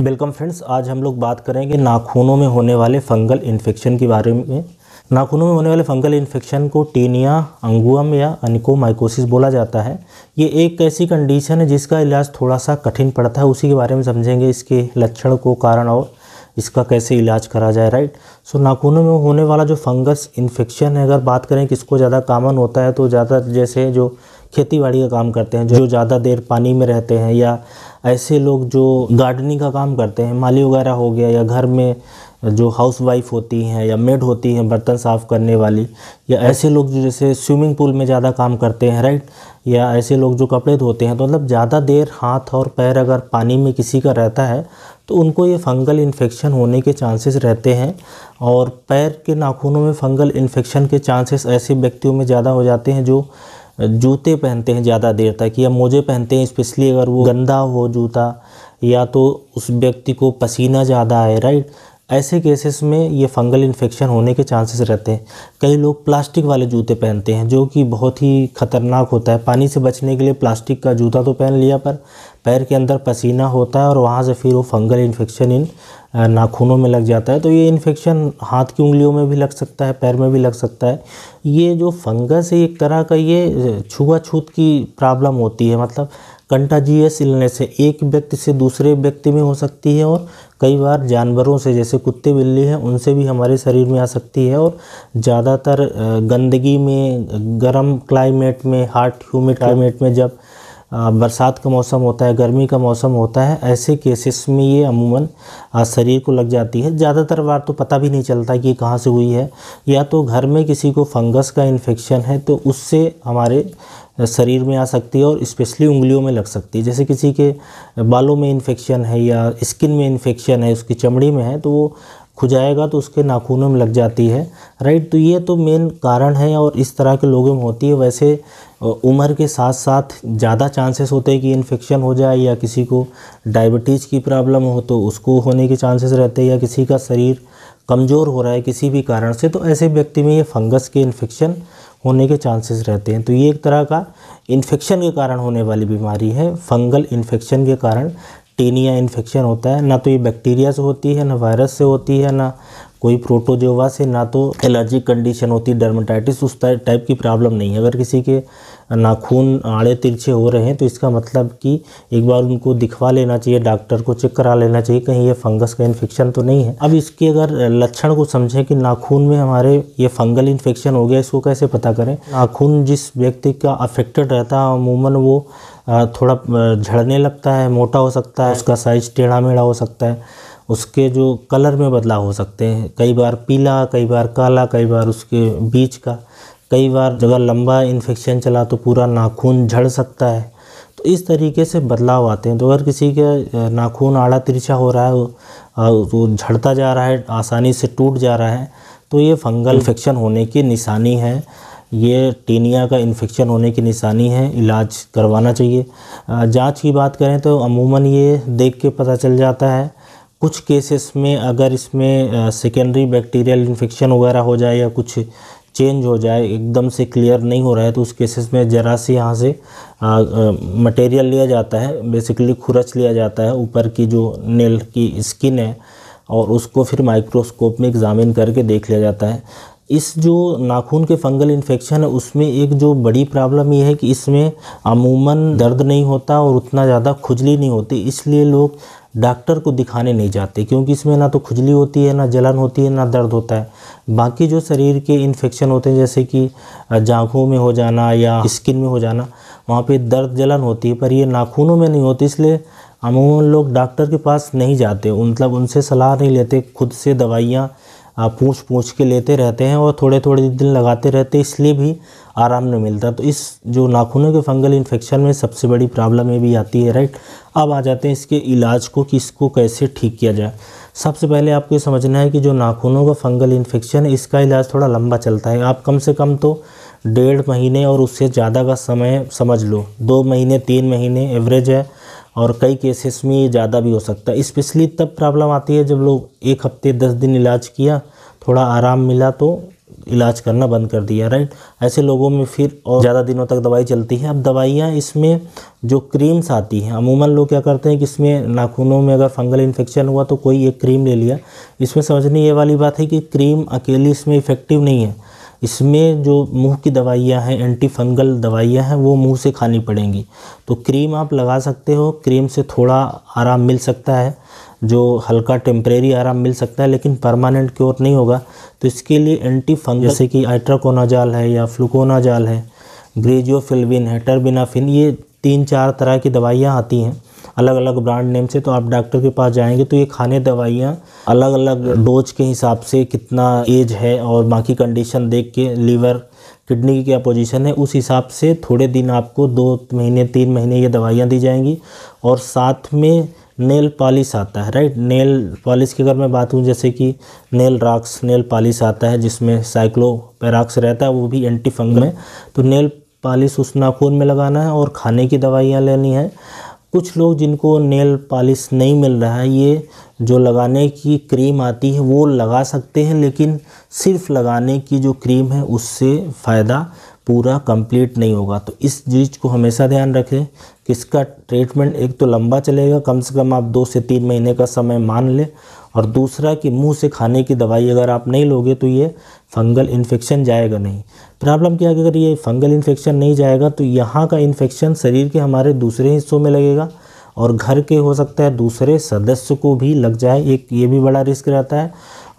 welcome friends आज हम लोग बात करेंगे नाखूनों में होने वाले फंगल इन्फेक्शन के बारे में नाखूनों में होने वाले फंगल इन्फेक्शन को टीनिया अंगुअम या अनिकोमाइकोसिस बोला जाता है ये एक ऐसी कंडीशन है जिसका इलाज थोड़ा सा कठिन पड़ता है उसी के बारे में समझेंगे इसके लक्षण को कारण और इसका कैसे इलाज करा जाए राइट सो नाखूनों में होने वाला जो फंगस इन्फेक्शन है अगर बात करें किसको ज़्यादा कामन होता है तो ज़्यादा जैसे जो खेती बाड़ी का काम करते हैं जो ज़्यादा देर पानी में रहते हैं या ऐसे लोग जो गार्डनिंग का काम करते हैं माली वगैरह हो गया या घर में जो हाउस वाइफ होती हैं या मेड होती हैं बर्तन साफ़ करने वाली या ऐसे लोग जो जैसे स्विमिंग पूल में ज़्यादा काम करते हैं राइट या ऐसे लोग जो कपड़े धोते हैं तो मतलब ज़्यादा देर हाथ और पैर अगर पानी में किसी का रहता है तो उनको ये फंगल इन्फेक्शन होने के चांसेस रहते हैं और पैर के नाखूनों में फंगल इन्फेक्शन के चांसेस ऐसे व्यक्तियों में ज़्यादा हो जाते हैं जो जूते पहनते हैं ज़्यादा देर तक या मोजे पहनते हैं स्पेशली अगर वो गंदा हो जूता या तो उस व्यक्ति को पसीना ज़्यादा आए राइट ऐसे केसेस में ये फंगल इन्फेक्शन होने के चांसेस रहते हैं कई लोग प्लास्टिक वाले जूते पहनते हैं जो कि बहुत ही खतरनाक होता है पानी से बचने के लिए प्लास्टिक का जूता तो पहन लिया पर पैर के अंदर पसीना होता है और वहाँ से फिर वो फंगल इन्फेक्शन इन नाखूनों में लग जाता है तो ये इन्फेक्शन हाथ की उंगलियों में भी लग सकता है पैर में भी लग सकता है ये जो फंगस है एक तरह का ये छुआछूत की प्रॉब्लम होती है मतलब कंटाजियस इलनेस से एक व्यक्ति से दूसरे व्यक्ति में हो सकती है और कई बार जानवरों से जैसे कुत्ते बिल्ली हैं उनसे भी हमारे शरीर में आ सकती है और ज़्यादातर गंदगी में गर्म क्लाइमेट में हार्ट ह्यूमिड क्लाइमेट में जब बरसात का मौसम होता है गर्मी का मौसम होता है ऐसे केसेस में ये अमूमन शरीर को लग जाती है ज़्यादातर बार तो पता भी नहीं चलता कि कहाँ से हुई है या तो घर में किसी को फंगस का इन्फेक्शन है तो उससे हमारे शरीर में आ सकती है और स्पेशली उंगलियों में लग सकती है जैसे किसी के बालों में इन्फेक्शन है या स्किन में इन्फेक्शन है उसकी चमड़ी में है तो वो खुजाएगा तो उसके नाखूनों में लग जाती है राइट तो ये तो मेन कारण है और इस तरह के लोगों में होती है वैसे उम्र के साथ साथ ज़्यादा चांसेस होते हैं कि इन्फेक्शन हो जाए या किसी को डायबिटीज़ की प्रॉब्लम हो तो उसको होने के चांसेस रहते हैं या किसी का शरीर कमज़ोर हो रहा है किसी भी कारण से तो ऐसे व्यक्ति में ये फंगस के इन्फेक्शन होने के चांसेस रहते हैं तो ये एक तरह का इन्फेक्शन के कारण होने वाली बीमारी है फंगल इन्फेक्शन के कारण टीनिया इन्फेक्शन होता है ना तो ये बैक्टीरिया से होती है ना वायरस से होती है ना कोई प्रोटोजोवा से ना तो एलर्जिक कंडीशन होती है डर्माटाइटिस उस टाइप की प्रॉब्लम नहीं है अगर किसी के नाखून आड़े तिरछे हो रहे हैं तो इसका मतलब कि एक बार उनको दिखवा लेना चाहिए डॉक्टर को चेक करा लेना चाहिए कहीं ये फंगस का इन्फेक्शन तो नहीं है अब इसके अगर लक्षण को समझें कि नाखून में हमारे ये फंगल इन्फेक्शन हो गया इसको कैसे पता करें नाखून जिस व्यक्ति का अफेक्टेड रहता है अमूमन वो थोड़ा झड़ने लगता है मोटा हो सकता है उसका साइज़ टेढ़ा मेढ़ा हो सकता है उसके जो कलर में बदलाव हो सकते हैं कई बार पीला कई बार काला कई बार उसके बीच का कई बार अगर लंबा इन्फेक्शन चला तो पूरा नाखून झड़ सकता है तो इस तरीके से बदलाव आते हैं तो अगर किसी के नाखून आड़ा तिरछा हो रहा है वो झड़ता जा रहा है आसानी से टूट जा रहा है तो ये फंगल इन्फेक्शन होने की निशानी है ये टीनिया का इन्फेक्शन होने की निशानी है इलाज करवाना चाहिए जांच की बात करें तो अमूमन ये देख के पता चल जाता है कुछ केसेस में अगर इसमें सेकेंडरी बैक्टीरियल इन्फेक्शन वगैरह हो जाए या कुछ चेंज हो जाए एकदम से क्लियर नहीं हो रहा है तो उस केसेस में ज़रा से यहाँ से मटेरियल लिया जाता है बेसिकली खुरच लिया जाता है ऊपर की जो नेल की स्किन है और उसको फिर माइक्रोस्कोप में एग्ज़ामिन करके देख लिया जाता है इस जो नाखून के फंगल इन्फेक्शन है उसमें एक जो बड़ी प्रॉब्लम ये है कि इसमें अमूमन दर्द नहीं होता और उतना ज़्यादा खुजली नहीं होती इसलिए लोग डॉक्टर को दिखाने नहीं जाते क्योंकि इसमें ना तो खुजली होती है ना जलन होती है ना दर्द होता है बाकी जो शरीर के इन्फेक्शन होते हैं जैसे कि जाँघों में हो जाना या स्किन में हो जाना वहाँ पे दर्द जलन होती है पर ये नाखूनों में नहीं होती इसलिए अमूमन लोग डॉक्टर के पास नहीं जाते मतलब उनसे सलाह नहीं लेते खुद से दवाइयाँ पूछ पूछ के लेते रहते हैं और थोड़े थोड़े दिन लगाते रहते हैं इसलिए भी आराम नहीं मिलता तो इस जो नाखूनों के फंगल इन्फेक्शन में सबसे बड़ी प्रॉब्लम ये भी आती है राइट अब आ जाते हैं इसके इलाज को कि इसको कैसे ठीक किया जाए सबसे पहले आपको समझना है कि जो नाखूनों का फंगल इन्फेक्शन है इसका इलाज थोड़ा लंबा चलता है आप कम से कम तो डेढ़ महीने और उससे ज़्यादा का समय समझ लो दो महीने तीन महीने एवरेज है और कई केसेस में ये ज़्यादा भी हो सकता है स्पेशली तब प्रॉब्लम आती है जब लोग एक हफ्ते दस दिन इलाज किया थोड़ा आराम मिला तो इलाज करना बंद कर दिया राइट ऐसे लोगों में फिर और ज़्यादा दिनों तक दवाई चलती है अब दवाइयाँ इसमें जो क्रीम्स आती हैं अमूमन लोग क्या करते हैं कि इसमें नाखूनों में अगर फंगल इन्फेक्शन हुआ तो कोई एक क्रीम ले लिया इसमें समझने ये वाली बात है कि क्रीम अकेली इसमें इफ़ेक्टिव नहीं है इसमें जो मुंह की दवाइयाँ हैं एंटी फंगल दवाइयाँ हैं वो मुंह से खानी पड़ेंगी तो क्रीम आप लगा सकते हो क्रीम से थोड़ा आराम मिल सकता है जो हल्का टेम्परेरी आराम मिल सकता है लेकिन परमानेंट क्योर नहीं होगा तो इसके लिए एंटी फंगल जैसे कि आइट्राकोनाजाल है या फ्लूकोनाजाल है ग्रेजियोफिल्विन है टर्बिनाफिन ये तीन चार तरह की दवाइयाँ आती हैं अलग अलग ब्रांड नेम से तो आप डॉक्टर के पास जाएंगे तो ये खाने दवाइयाँ अलग अलग डोज के हिसाब से कितना एज है और बाकी कंडीशन देख के लीवर किडनी की क्या पोजीशन है उस हिसाब से थोड़े दिन आपको दो महीने तीन महीने ये दवाइयाँ दी जाएंगी और साथ में नेल पॉलिश आता है राइट नेल पॉलिश की अगर मैं बात हूँ जैसे कि नेल राक्स नेल पॉलिश आता है जिसमें साइक्लोपेराक्स रहता है वो भी एंटी फंगल है तो नेल पॉलिश उस नाखून में लगाना है और खाने की दवाइयाँ लेनी है कुछ लोग जिनको नेल पॉलिश नहीं मिल रहा है ये जो लगाने की क्रीम आती है वो लगा सकते हैं लेकिन सिर्फ लगाने की जो क्रीम है उससे फ़ायदा पूरा कंप्लीट नहीं होगा तो इस चीज़ को हमेशा ध्यान रखें कि इसका ट्रीटमेंट एक तो लंबा चलेगा कम से कम आप दो से तीन महीने का समय मान लें और दूसरा कि मुंह से खाने की दवाई अगर आप नहीं लोगे तो ये फंगल इन्फेक्शन जाएगा नहीं प्रॉब्लम क्या है अगर ये फंगल इन्फेक्शन नहीं जाएगा तो यहाँ का इन्फेक्शन शरीर के हमारे दूसरे हिस्सों में लगेगा और घर के हो सकता है दूसरे सदस्य को भी लग जाए एक ये भी बड़ा रिस्क रहता है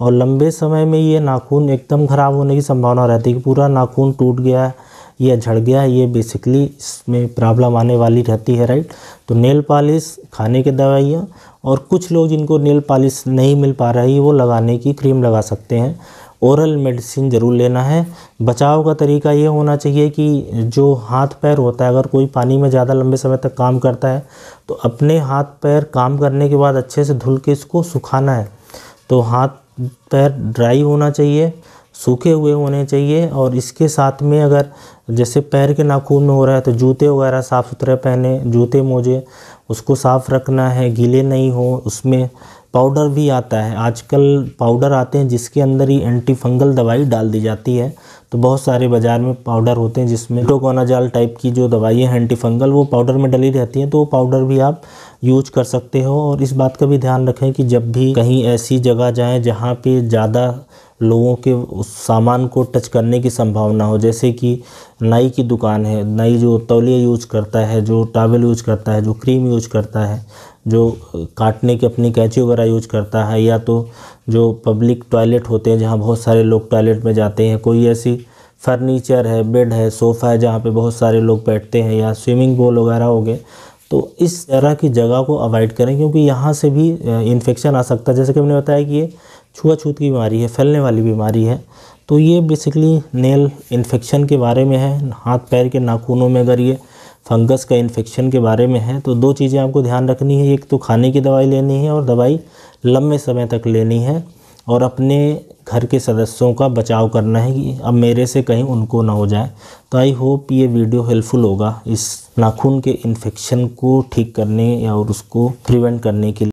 और लंबे समय में ये नाखून एकदम ख़राब होने की संभावना रहती है कि पूरा नाखून टूट गया है या झड़ गया है ये बेसिकली इसमें प्रॉब्लम आने वाली रहती है राइट तो नेल पॉलिश खाने की दवाइयाँ और कुछ लोग जिनको नेल पॉलिश नहीं मिल पा रही वो लगाने की क्रीम लगा सकते हैं औरल मेडिसिन ज़रूर लेना है बचाव का तरीका ये होना चाहिए कि जो हाथ पैर होता है अगर कोई पानी में ज़्यादा लंबे समय तक काम करता है तो अपने हाथ पैर काम करने के बाद अच्छे से धुल के इसको सुखाना है तो हाथ पैर ड्राई होना चाहिए सूखे हुए होने चाहिए और इसके साथ में अगर जैसे पैर के नाखून में हो रहा है तो जूते वगैरह साफ़ सुथरे पहने जूते मोजे उसको साफ़ रखना है गीले नहीं हो उसमें पाउडर भी आता है आजकल पाउडर आते हैं जिसके अंदर ही एंटी फंगल दवाई डाल दी जाती है तो बहुत सारे बाज़ार में पाउडर होते हैं जिसमें टोकोनाजाल टाइप की जो दवाइयाँ हैं एंटी फंगल वो पाउडर में डली रहती हैं तो वो पाउडर भी आप यूज कर सकते हो और इस बात का भी ध्यान रखें कि जब भी कहीं ऐसी जगह जाएँ जहाँ पर ज़्यादा लोगों के उस सामान को टच करने की संभावना हो जैसे कि नाई की दुकान है नाई जो तौलिया यूज करता है जो टावल यूज करता है जो क्रीम यूज करता है जो काटने की अपनी कैंची वगैरह यूज करता है या तो जो पब्लिक टॉयलेट होते हैं जहाँ बहुत सारे लोग टॉयलेट में जाते हैं कोई ऐसी फर्नीचर है बेड है सोफ़ा है जहाँ पे बहुत सारे लोग बैठते हैं या स्विमिंग पूल वगैरह हो गए तो इस तरह की जगह को अवॉइड करें क्योंकि यहाँ से भी इन्फेक्शन आ सकता है जैसे कि हमने बताया कि ये छुआछूत की बीमारी है फैलने वाली बीमारी है तो ये बेसिकली नेल इन्फेक्शन के बारे में है हाथ पैर के नाखूनों में अगर ये फंगस का इन्फेक्शन के बारे में है तो दो चीज़ें आपको ध्यान रखनी है एक तो खाने की दवाई लेनी है और दवाई लंबे समय तक लेनी है और अपने घर के सदस्यों का बचाव करना है कि अब मेरे से कहीं उनको ना हो जाए तो आई होप ये वीडियो हेल्पफुल होगा इस नाखून के इन्फेक्शन को ठीक करने या और उसको प्रिवेंट करने के लिए